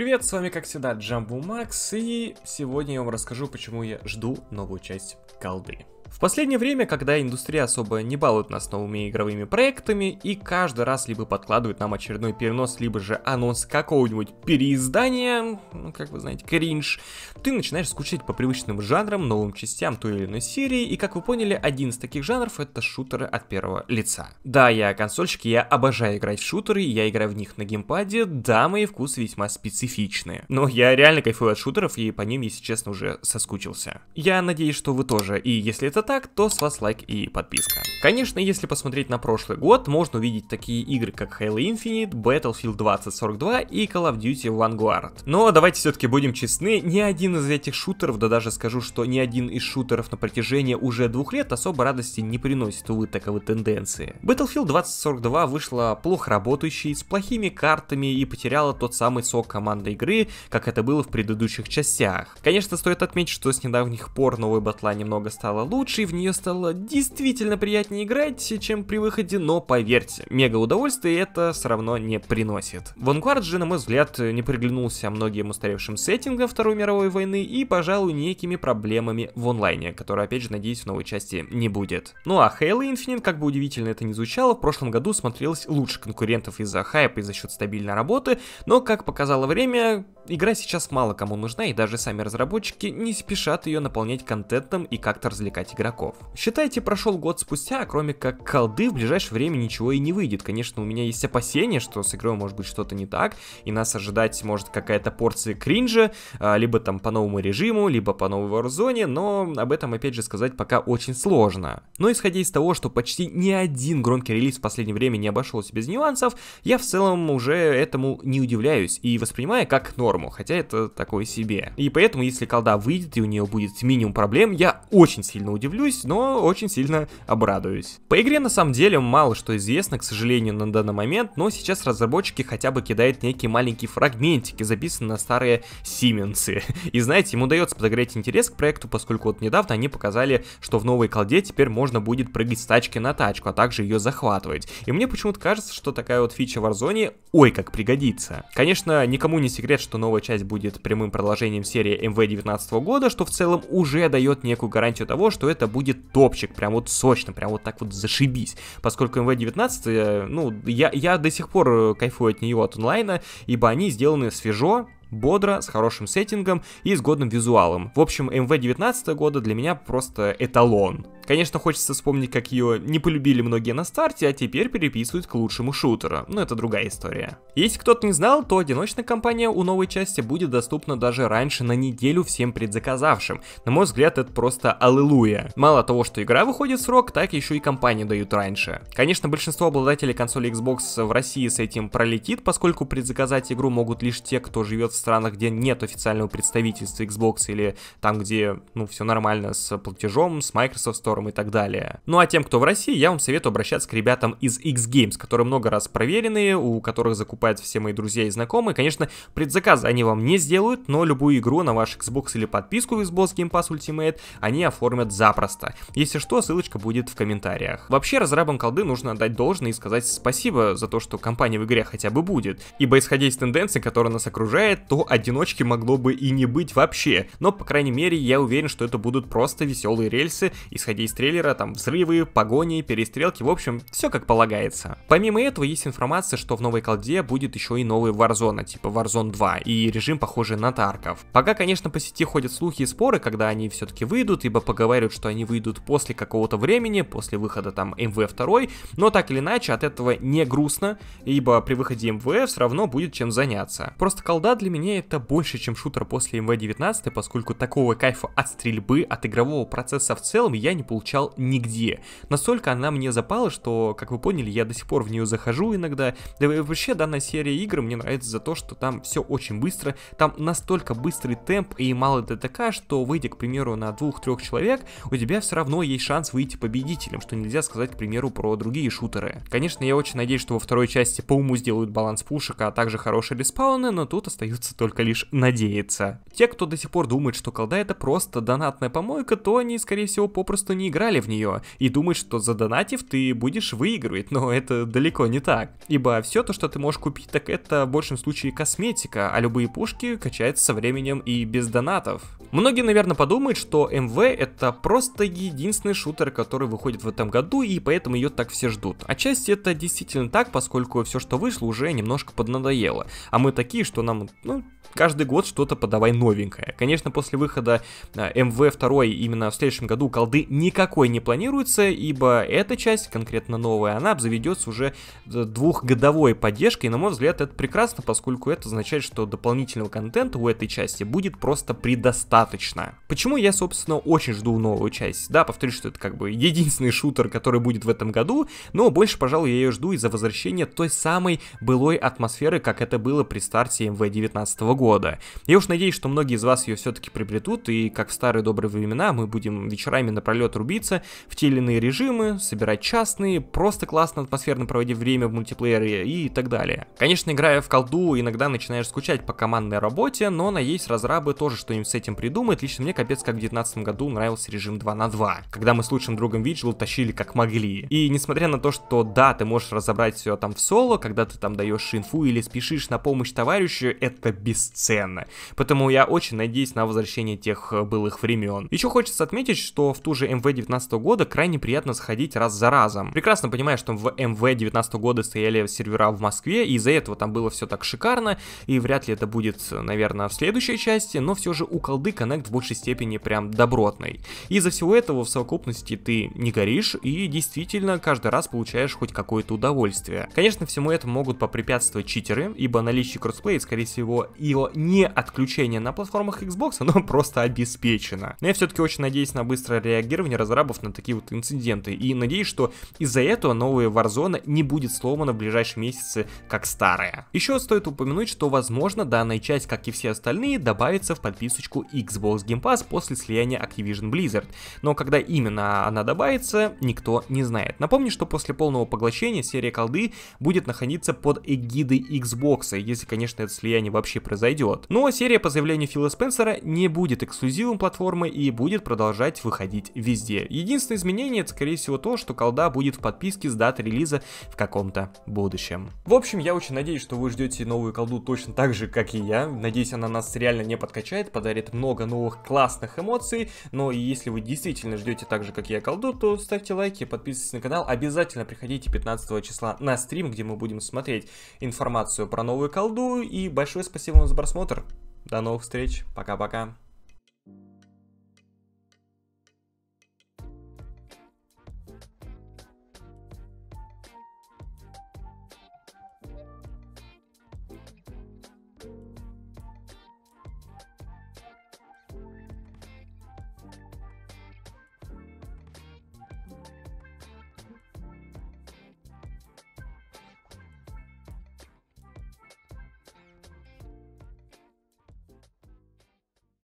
Привет, с вами как всегда Джамбу Макс, и сегодня я вам расскажу, почему я жду новую часть колды. В последнее время, когда индустрия особо не балует нас новыми игровыми проектами и каждый раз либо подкладывает нам очередной перенос, либо же анонс какого-нибудь переиздания, ну, как вы знаете, кринж, ты начинаешь скучать по привычным жанрам, новым частям той или иной серии, и, как вы поняли, один из таких жанров — это шутеры от первого лица. Да, я консольщик, я обожаю играть в шутеры, я играю в них на геймпаде, да, мои вкусы весьма специфичные, но я реально кайфую от шутеров и по ним, если честно, уже соскучился. Я надеюсь, что вы тоже, и если это если так, то с вас лайк и подписка. Конечно, если посмотреть на прошлый год, можно увидеть такие игры, как Halo Infinite, Battlefield 2042 и Call of Duty Vanguard. Но давайте все-таки будем честны, ни один из этих шутеров, да даже скажу, что ни один из шутеров на протяжении уже двух лет особо радости не приносит, увы, таковы тенденции. Battlefield 2042 вышла плохо работающей, с плохими картами и потеряла тот самый сок команды игры, как это было в предыдущих частях. Конечно, стоит отметить, что с недавних пор новая батла немного стала лучше, лучше, и в нее стало действительно приятнее играть, чем при выходе, но поверьте, мега удовольствие это все равно не приносит. Vanguard же, на мой взгляд, не приглянулся многим устаревшим сеттингам Второй мировой войны и, пожалуй, некими проблемами в онлайне, которые, опять же, надеюсь, в новой части не будет. Ну а Halo Infinite, как бы удивительно это ни звучало, в прошлом году смотрелось лучше конкурентов из-за хайпа и за счет стабильной работы, но, как показало время, игра сейчас мало кому нужна, и даже сами разработчики не спешат ее наполнять контентом и как-то развлекать игроков игроков. Считайте, прошел год спустя, кроме как колды в ближайшее время ничего и не выйдет. Конечно, у меня есть опасения, что с игрой может быть что-то не так, и нас ожидать может какая-то порция кринжа, а, либо там по новому режиму, либо по новой Warzone, но об этом, опять же, сказать пока очень сложно. Но исходя из того, что почти ни один громкий релиз в последнее время не обошелся без нюансов, я в целом уже этому не удивляюсь и воспринимаю как норму, хотя это такое себе. И поэтому, если колда выйдет и у нее будет минимум проблем, я очень сильно удивляюсь удивлюсь, но очень сильно обрадуюсь. По игре на самом деле мало что известно, к сожалению, на данный момент, но сейчас разработчики хотя бы кидают некие маленькие фрагментики, записанные на старые Сименсы. И знаете, им удается подогреть интерес к проекту, поскольку вот недавно они показали, что в новой колде теперь можно будет прыгать с тачки на тачку, а также ее захватывать. И мне почему-то кажется, что такая вот фича в Warzone ой как пригодится. Конечно, никому не секрет, что новая часть будет прямым продолжением серии MV19 года, что в целом уже дает некую гарантию того, что это это будет топчик, прям вот сочно, прям вот так вот зашибись. Поскольку MV19, э, ну, я, я до сих пор э, кайфую от нее, от онлайна, ибо они сделаны свежо, бодро, с хорошим сеттингом и с годным визуалом. В общем, MV19 года для меня просто эталон. Конечно, хочется вспомнить, как ее не полюбили многие на старте, а теперь переписывают к лучшему шутеру, но это другая история. Если кто-то не знал, то одиночная кампания у новой части будет доступна даже раньше на неделю всем предзаказавшим. На мой взгляд, это просто аллилуйя. Мало того, что игра выходит в срок, так еще и компанию дают раньше. Конечно, большинство обладателей консоли Xbox в России с этим пролетит, поскольку предзаказать игру могут лишь те, кто живет в странах, где нет официального представительства Xbox или там, где ну все нормально с платежом, с Microsoft Store форум и так далее. Ну а тем, кто в России, я вам советую обращаться к ребятам из X Games, которые много раз проверенные, у которых закупают все мои друзья и знакомые. Конечно, предзаказы они вам не сделают, но любую игру на ваш Xbox или подписку в Xbox Game Pass Ultimate они оформят запросто. Если что, ссылочка будет в комментариях. Вообще, разрабам колды нужно отдать должное и сказать спасибо за то, что компания в игре хотя бы будет. Ибо исходя из тенденции, которая нас окружает, то одиночки могло бы и не быть вообще. Но, по крайней мере, я уверен, что это будут просто веселые рельсы, исходя исходя из трейлера, там взрывы, погони, перестрелки, в общем, все как полагается. Помимо этого, есть информация, что в новой колде будет еще и новый Warzone, типа Warzone 2, и режим похожий на Тарков. Пока, конечно, по сети ходят слухи и споры, когда они все-таки выйдут, ибо поговаривают, что они выйдут после какого-то времени, после выхода там МВ-2, но так или иначе от этого не грустно, ибо при выходе МВ все равно будет чем заняться. Просто колда для меня это больше, чем шутер после МВ-19, поскольку такого кайфа от стрельбы, от игрового процесса в целом я не получал нигде. Настолько она мне запала, что, как вы поняли, я до сих пор в нее захожу иногда. Да и вообще данная серия игр мне нравится за то, что там все очень быстро, там настолько быстрый темп и мало ДТК, что выйдя, к примеру, на двух-трех человек, у тебя все равно есть шанс выйти победителем, что нельзя сказать, к примеру, про другие шутеры. Конечно, я очень надеюсь, что во второй части по уму сделают баланс пушек, а также хорошие респауны, но тут остаются только лишь надеяться. Те, кто до сих пор думает, что колда это просто донатная помойка, то они, скорее всего, попросту не играли в нее и думают, что задонатив ты будешь выигрывать, но это далеко не так. Ибо все то, что ты можешь купить, так это в большем случае косметика, а любые пушки качаются со временем и без донатов. Многие, наверное, подумают, что МВ это просто единственный шутер, который выходит в этом году, и поэтому ее так все ждут. Отчасти это действительно так, поскольку все, что вышло, уже немножко поднадоело. А мы такие, что нам, ну, каждый год что-то подавай новенькое. Конечно, после выхода э, МВ 2 именно в следующем году колды не никакой не планируется, ибо эта часть, конкретно новая, она обзаведется уже э, двухгодовой поддержкой, и, на мой взгляд, это прекрасно, поскольку это означает, что дополнительного контента у этой части будет просто предостаточно. Почему я, собственно, очень жду новую часть? Да, повторюсь, что это как бы единственный шутер, который будет в этом году, но больше, пожалуй, я ее жду из-за возвращения той самой былой атмосферы, как это было при старте МВ 19 года. Я уж надеюсь, что многие из вас ее все-таки приобретут, и как в старые добрые времена мы будем вечерами напролет рубиться в те или иные режимы, собирать частные, просто классно атмосферно проводить время в мультиплеере и так далее. Конечно, играя в колду, иногда начинаешь скучать по командной работе, но на есть разрабы тоже что-нибудь с этим придумают. Лично мне капец как в 2019 году нравился режим 2 на 2, когда мы с лучшим другом Виджелл тащили как могли. И несмотря на то, что да, ты можешь разобрать все там в соло, когда ты там даешь инфу или спешишь на помощь товарищу, это бесценно. Поэтому я очень надеюсь на возвращение тех э, былых времен. Еще хочется отметить, что в ту же МВ МВ 19 года крайне приятно сходить раз за разом. Прекрасно понимаю, что в МВ 19 года стояли сервера в Москве, и из-за этого там было все так шикарно, и вряд ли это будет, наверное, в следующей части, но все же у колды коннект в большей степени прям добротный. Из-за всего этого в совокупности ты не горишь и действительно каждый раз получаешь хоть какое-то удовольствие. Конечно, всему этому могут попрепятствовать читеры, ибо наличие кроссплея, скорее всего, его не отключение на платформах Xbox, оно просто обеспечено. Но я все-таки очень надеюсь на быстрое реагирование разрабов на такие вот инциденты. И надеюсь, что из-за этого новая Warzone не будет сломана в ближайшие месяцы, как старая. Еще стоит упомянуть, что возможно данная часть, как и все остальные, добавится в подписочку Xbox Game Pass после слияния Activision Blizzard. Но когда именно она добавится, никто не знает. Напомню, что после полного поглощения серия колды будет находиться под эгидой Xbox, если, конечно, это слияние вообще произойдет. Но ну, а серия, по заявлению Фила Спенсера, не будет эксклюзивом платформы и будет продолжать выходить везде везде. Единственное изменение это скорее всего то, что колда будет в подписке с даты релиза в каком-то будущем. В общем, я очень надеюсь, что вы ждете новую колду точно так же, как и я. Надеюсь, она нас реально не подкачает, подарит много новых классных эмоций. Но и если вы действительно ждете так же, как я колду, то ставьте лайки, подписывайтесь на канал. Обязательно приходите 15 числа на стрим, где мы будем смотреть информацию про новую колду. И большое спасибо вам за просмотр. До новых встреч. Пока-пока.